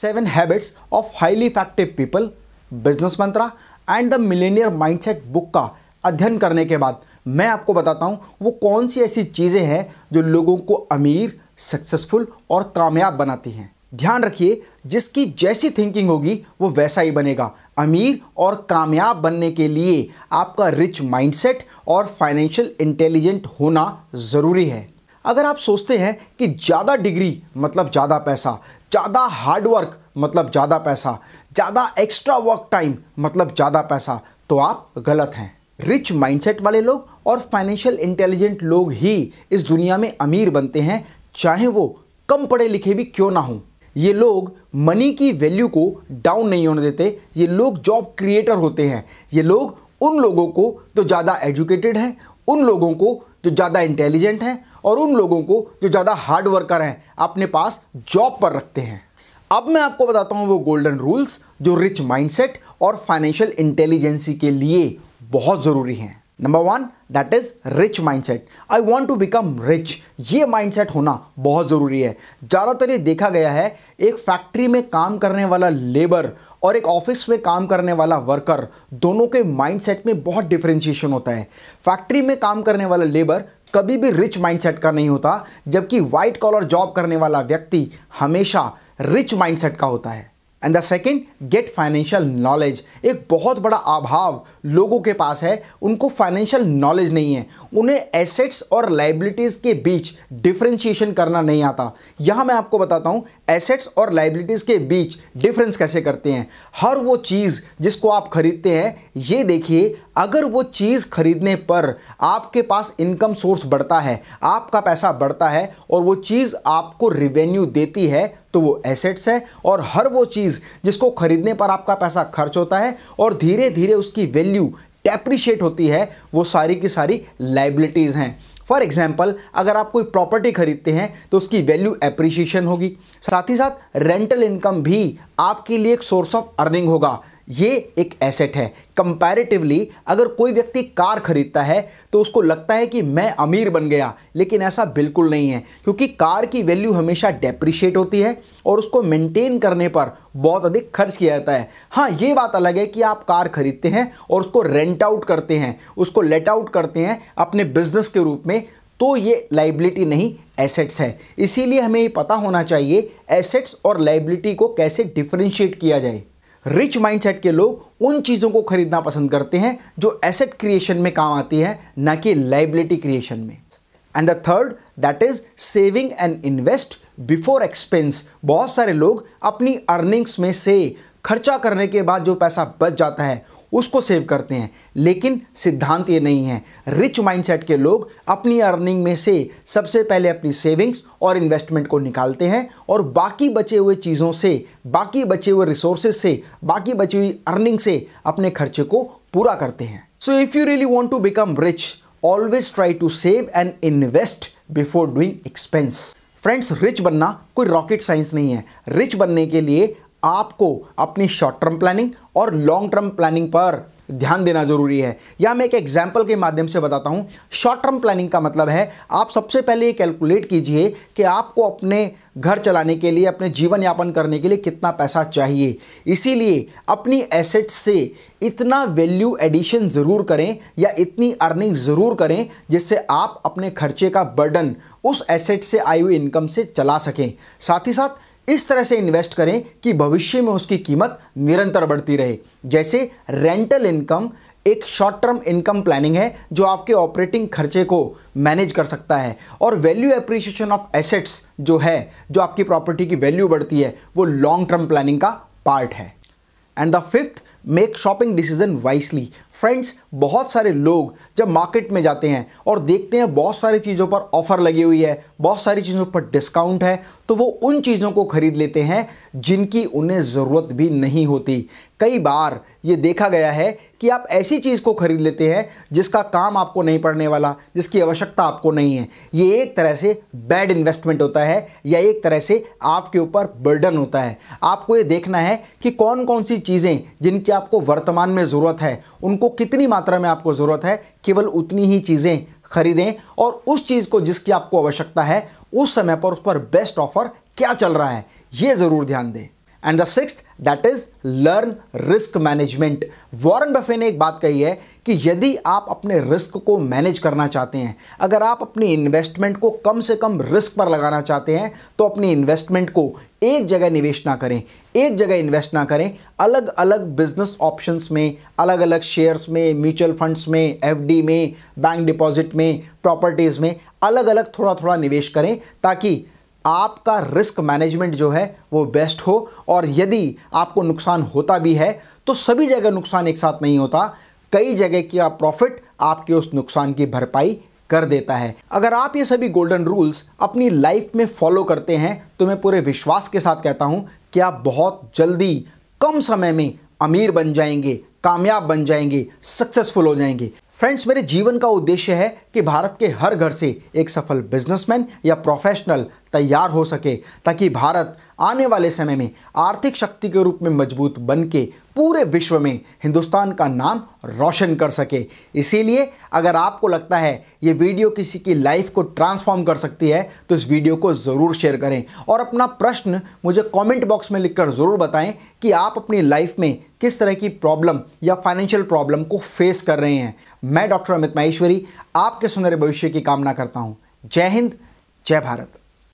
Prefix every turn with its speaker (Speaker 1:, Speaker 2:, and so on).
Speaker 1: seven habits of highly effective people business mantra and the millionaire mindset book का अध्ययन करने के बाद मैं आपको बताता हूँ वो कौन सी ऐसी चीज़ें हैं जो लोगों को अमीर सक्सेसफुल और कामयाब बनाती हैं ध्यान रखिए जिसकी जैसी थिंकिंग होगी वो वैसा ही बनेगा अमीर और कामयाब बनने के लिए आपका रिच माइंडसेट और फाइनेंशियल इंटेलिजेंट होना ज़रूरी है अगर आप सोचते हैं कि ज़्यादा डिग्री मतलब ज़्यादा पैसा ज़्यादा हार्डवर्क मतलब ज़्यादा पैसा ज़्यादा एक्स्ट्रा वर्क टाइम मतलब ज़्यादा पैसा तो आप गलत हैं रिच माइंडसेट वाले लोग और फाइनेंशियल इंटेलिजेंट लोग ही इस दुनिया में अमीर बनते हैं चाहे वो कम पढ़े लिखे भी क्यों ना हों ये लोग मनी की वैल्यू को डाउन नहीं होने देते ये लोग जॉब क्रिएटर होते हैं ये लोग उन लोगों को जो तो ज़्यादा एजुकेटेड हैं उन लोगों को जो ज़्यादा इंटेलिजेंट हैं और उन लोगों को जो ज़्यादा हार्ड वर्कर हैं अपने पास जॉब पर रखते हैं अब मैं आपको बताता हूँ वो गोल्डन रूल्स जो रिच माइंडसेट और फाइनेंशियल इंटेलिजेंसी के लिए बहुत ज़रूरी हैं number one that is rich mindset I want to become rich ये माइंडसेट होना बहुत ज़रूरी है ज़्यादातर ये देखा गया है एक फैक्ट्री में काम करने वाला लेबर और एक ऑफिस में काम करने वाला वर्कर दोनों के माइंडसेट में बहुत डिफ्रेंशिएशन होता है फैक्ट्री में काम करने वाला लेबर कभी भी रिच माइंडसेट का नहीं होता जबकि व्हाइट कॉलर जॉब करने वाला व्यक्ति हमेशा रिच माइंडसेट का होता है and the second get financial knowledge एक बहुत बड़ा अभाव लोगों के पास है उनको फाइनेंशियल नॉलेज नहीं है उन्हें एसेट्स और लाइबिलिटीज़ के बीच डिफ्रेंशिएशन करना नहीं आता यहाँ मैं आपको बताता हूँ एसेट्स और लाइबिलिटीज़ के बीच डिफरेंस कैसे करते हैं हर वो चीज़ जिसको आप खरीदते हैं ये देखिए अगर वो चीज़ खरीदने पर आपके पास इनकम सोर्स बढ़ता है आपका पैसा बढ़ता है और वो चीज़ आपको रिवेन्यू देती है तो वो एसेट्स है और हर वो चीज़ जिसको खरीदने पर आपका पैसा खर्च होता है और धीरे धीरे उसकी वैल्यू डेप्रिशिएट होती है वो सारी की सारी लाइबिलिटीज़ हैं फॉर एग्जाम्पल अगर आप कोई प्रॉपर्टी खरीदते हैं तो उसकी वैल्यू एप्रिशिएशन होगी साथ ही साथ रेंटल इनकम भी आपके लिए एक सोर्स ऑफ अर्निंग होगा ये एक एसेट है कंपैरेटिवली अगर कोई व्यक्ति कार खरीदता है तो उसको लगता है कि मैं अमीर बन गया लेकिन ऐसा बिल्कुल नहीं है क्योंकि कार की वैल्यू हमेशा डेप्रिशिएट होती है और उसको मेंटेन करने पर बहुत अधिक खर्च किया जाता है हाँ ये बात अलग है कि आप कार खरीदते हैं और उसको रेंट आउट करते हैं उसको लेट आउट करते हैं अपने बिजनेस के रूप में तो ये लाइबिलिटी नहीं एसेट्स है इसीलिए हमें ये पता होना चाहिए एसेट्स और लाइबिलिटी को कैसे डिफ्रेंशिएट किया जाए रिच माइंडसेट के लोग उन चीज़ों को खरीदना पसंद करते हैं जो एसेट क्रिएशन में काम आती है ना कि लाइबिलिटी क्रिएशन में and the third that is saving and invest before expense बहुत सारे लोग अपनी अर्निंग्स में से खर्चा करने के बाद जो पैसा बच जाता है उसको सेव करते हैं लेकिन सिद्धांत ये नहीं है रिच माइंडसेट के लोग अपनी अर्निंग में से सबसे पहले अपनी सेविंग्स और इन्वेस्टमेंट को निकालते हैं और बाकी बचे हुए चीज़ों से बाकी बचे हुए रिसोर्सेज से बाकी बची हुई अर्निंग से अपने खर्चे को पूरा करते हैं so if you really want to become rich always try to save and invest before doing expense friends rich बनना कोई रॉकेट साइंस नहीं है रिच बनने के लिए आपको अपनी शॉर्ट टर्म प्लानिंग और लॉन्ग टर्म प्लानिंग पर ध्यान देना जरूरी है या मैं एक एग्जाम्पल के माध्यम से बताता हूँ शॉर्ट टर्म प्लानिंग का मतलब है आप सबसे पहले ये कैलकुलेट कीजिए कि आपको अपने घर चलाने के लिए अपने जीवन यापन करने के लिए कितना पैसा चाहिए इसीलिए अपनी एसेट्स से इतना वैल्यू एडिशन ज़रूर करें या इतनी अर्निंग ज़रूर करें जिससे आप अपने खर्चे का बर्डन उस एसेट से आई हुई इनकम से चला सकें साथ ही साथ इस तरह से इन्वेस्ट करें कि भविष्य में उसकी कीमत निरंतर बढ़ती रहे जैसे रेंटल इनकम एक शॉर्ट टर्म इनकम प्लानिंग है जो आपके ऑपरेटिंग खर्चे को मैनेज कर सकता है और वैल्यू एप्रिसिएशन ऑफ एसेट्स जो है जो आपकी प्रॉपर्टी की वैल्यू बढ़ती है वो लॉन्ग टर्म प्लानिंग का पार्ट है and the fifth make shopping decision wisely friends बहुत सारे लोग जब मार्केट में जाते हैं और देखते हैं बहुत सारी चीज़ों पर ऑफर लगी हुई है बहुत सारी चीज़ों पर डिस्काउंट है तो वो उन चीज़ों को ख़रीद लेते हैं जिनकी उन्हें ज़रूरत भी नहीं होती कई बार ये देखा गया है कि आप ऐसी चीज़ को ख़रीद लेते हैं जिसका काम आपको नहीं पड़ने वाला जिसकी आवश्यकता आपको नहीं है ये एक तरह से बैड इन्वेस्टमेंट होता है या एक तरह से आपके ऊपर बर्डन होता है आपको ये देखना है कि कौन कौन सी चीज़ें जिनकी आपको वर्तमान में ज़रूरत है उनको कितनी मात्रा में आपको ज़रूरत है केवल उतनी ही चीज़ें खरीदें और उस चीज़ को जिसकी आपको आवश्यकता है उस समय पर उस पर बेस्ट ऑफर क्या चल रहा है ये ज़रूर ध्यान दें and the six that is learn risk management Warren Buffett ने एक बात कही है कि यदि आप अपने रिस्क को मैनेज करना चाहते हैं अगर आप अपनी इन्वेस्टमेंट को कम से कम रिस्क पर लगाना चाहते हैं तो अपनी इन्वेस्टमेंट को एक जगह निवेश ना करें एक जगह इन्वेस्ट ना करें अलग अलग बिजनेस ऑप्शंस में अलग अलग शेयर्स में म्यूचुअल फंड्स में एफडी में बैंक डिपॉजिट में प्रॉपर्टीज़ में अलग अलग थोड़ा थोड़ा निवेश करें ताकि आपका रिस्क मैनेजमेंट जो है वो बेस्ट हो और यदि आपको नुकसान होता भी है तो सभी जगह नुकसान एक साथ नहीं होता कई जगह की आप प्रॉफिट आपके उस नुकसान की भरपाई कर देता है अगर आप ये सभी गोल्डन रूल्स अपनी लाइफ में फॉलो करते हैं तो मैं पूरे विश्वास के साथ कहता हूँ कि आप बहुत जल्दी कम समय में अमीर बन जाएंगे कामयाब बन जाएंगे सक्सेसफुल हो जाएंगे फ्रेंड्स मेरे जीवन का उद्देश्य है कि भारत के हर घर से एक सफल बिजनेसमैन या प्रोफेशनल तैयार हो सके ताकि भारत आने वाले समय में आर्थिक शक्ति के रूप में मजबूत बन के पूरे विश्व में हिंदुस्तान का नाम रोशन कर सके इसीलिए अगर आपको लगता है ये वीडियो किसी की लाइफ को ट्रांसफॉर्म कर सकती है तो इस वीडियो को ज़रूर शेयर करें और अपना प्रश्न मुझे कमेंट बॉक्स में लिखकर ज़रूर बताएं कि आप अपनी लाइफ में किस तरह की प्रॉब्लम या फाइनेंशियल प्रॉब्लम को फेस कर रहे हैं मैं डॉक्टर अमित माहेश्वरी आपके सुंदर भविष्य की कामना करता हूँ जय हिंद जय भारत